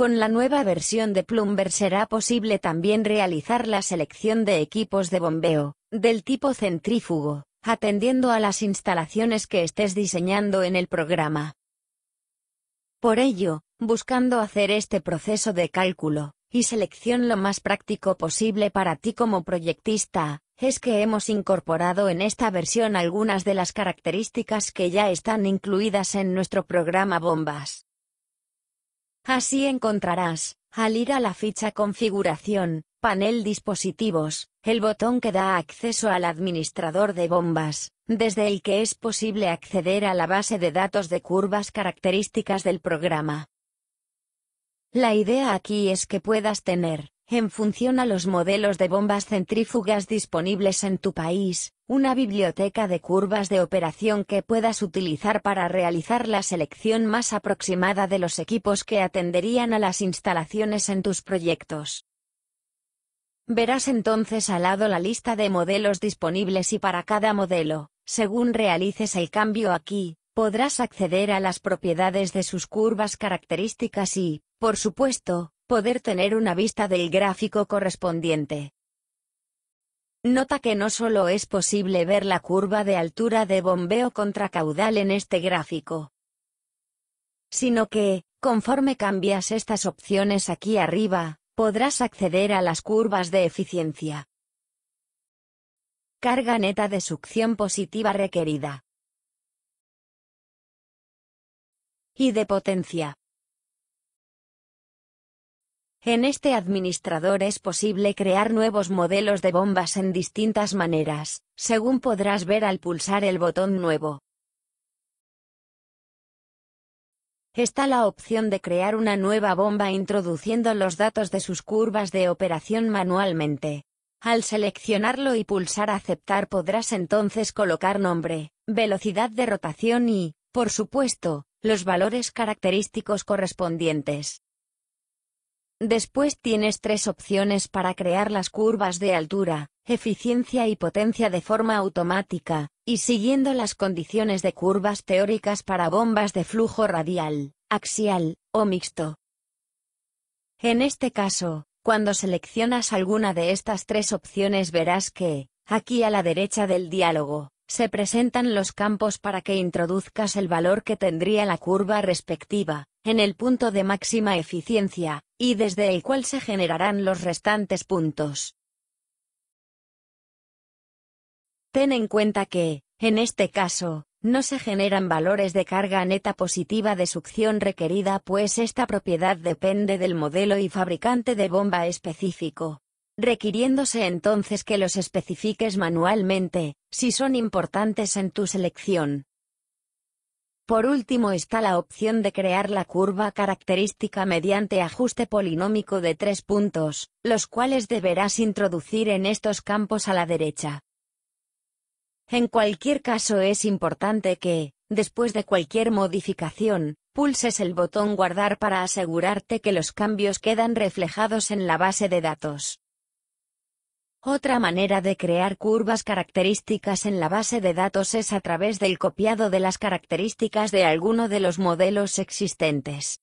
Con la nueva versión de Plumber será posible también realizar la selección de equipos de bombeo, del tipo centrífugo, atendiendo a las instalaciones que estés diseñando en el programa. Por ello, buscando hacer este proceso de cálculo y selección lo más práctico posible para ti como proyectista, es que hemos incorporado en esta versión algunas de las características que ya están incluidas en nuestro programa Bombas. Así encontrarás, al ir a la ficha Configuración, panel dispositivos, el botón que da acceso al administrador de bombas, desde el que es posible acceder a la base de datos de curvas características del programa. La idea aquí es que puedas tener, en función a los modelos de bombas centrífugas disponibles en tu país, una biblioteca de curvas de operación que puedas utilizar para realizar la selección más aproximada de los equipos que atenderían a las instalaciones en tus proyectos. Verás entonces al lado la lista de modelos disponibles y para cada modelo, según realices el cambio aquí, podrás acceder a las propiedades de sus curvas características y, por supuesto, poder tener una vista del gráfico correspondiente. Nota que no solo es posible ver la curva de altura de bombeo contra caudal en este gráfico, sino que, conforme cambias estas opciones aquí arriba, podrás acceder a las curvas de eficiencia. Carga neta de succión positiva requerida. Y de potencia. En este administrador es posible crear nuevos modelos de bombas en distintas maneras, según podrás ver al pulsar el botón Nuevo. Está la opción de crear una nueva bomba introduciendo los datos de sus curvas de operación manualmente. Al seleccionarlo y pulsar Aceptar podrás entonces colocar nombre, velocidad de rotación y, por supuesto, los valores característicos correspondientes. Después tienes tres opciones para crear las curvas de altura, eficiencia y potencia de forma automática, y siguiendo las condiciones de curvas teóricas para bombas de flujo radial, axial, o mixto. En este caso, cuando seleccionas alguna de estas tres opciones verás que, aquí a la derecha del diálogo, se presentan los campos para que introduzcas el valor que tendría la curva respectiva, en el punto de máxima eficiencia, y desde el cual se generarán los restantes puntos. Ten en cuenta que, en este caso, no se generan valores de carga neta positiva de succión requerida pues esta propiedad depende del modelo y fabricante de bomba específico. Requiriéndose entonces que los especifiques manualmente, si son importantes en tu selección. Por último está la opción de crear la curva característica mediante ajuste polinómico de tres puntos, los cuales deberás introducir en estos campos a la derecha. En cualquier caso es importante que, después de cualquier modificación, pulses el botón guardar para asegurarte que los cambios quedan reflejados en la base de datos. Otra manera de crear curvas características en la base de datos es a través del copiado de las características de alguno de los modelos existentes.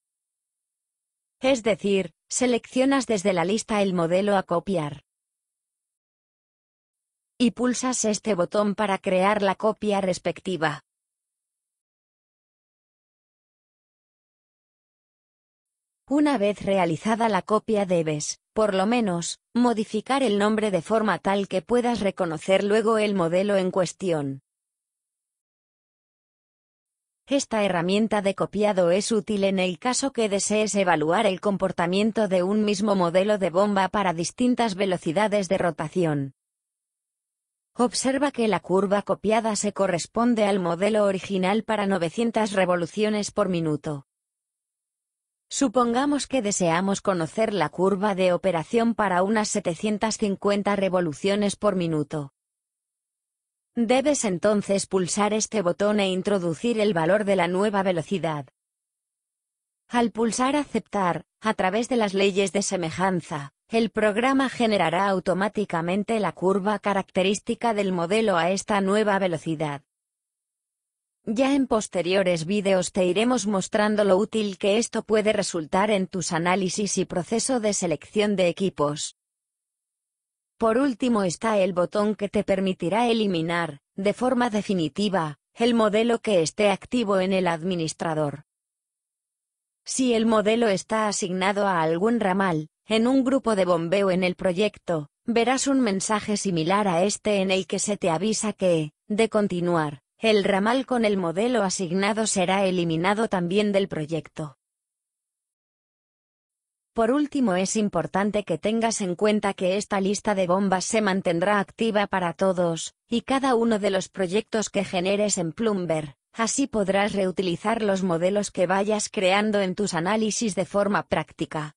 Es decir, seleccionas desde la lista el modelo a copiar. Y pulsas este botón para crear la copia respectiva. Una vez realizada la copia debes por lo menos, modificar el nombre de forma tal que puedas reconocer luego el modelo en cuestión. Esta herramienta de copiado es útil en el caso que desees evaluar el comportamiento de un mismo modelo de bomba para distintas velocidades de rotación. Observa que la curva copiada se corresponde al modelo original para 900 revoluciones por minuto. Supongamos que deseamos conocer la curva de operación para unas 750 revoluciones por minuto. Debes entonces pulsar este botón e introducir el valor de la nueva velocidad. Al pulsar Aceptar, a través de las leyes de semejanza, el programa generará automáticamente la curva característica del modelo a esta nueva velocidad. Ya en posteriores vídeos te iremos mostrando lo útil que esto puede resultar en tus análisis y proceso de selección de equipos. Por último está el botón que te permitirá eliminar, de forma definitiva, el modelo que esté activo en el administrador. Si el modelo está asignado a algún ramal, en un grupo de bombeo en el proyecto, verás un mensaje similar a este en el que se te avisa que, de continuar, el ramal con el modelo asignado será eliminado también del proyecto. Por último es importante que tengas en cuenta que esta lista de bombas se mantendrá activa para todos, y cada uno de los proyectos que generes en Plumber, así podrás reutilizar los modelos que vayas creando en tus análisis de forma práctica.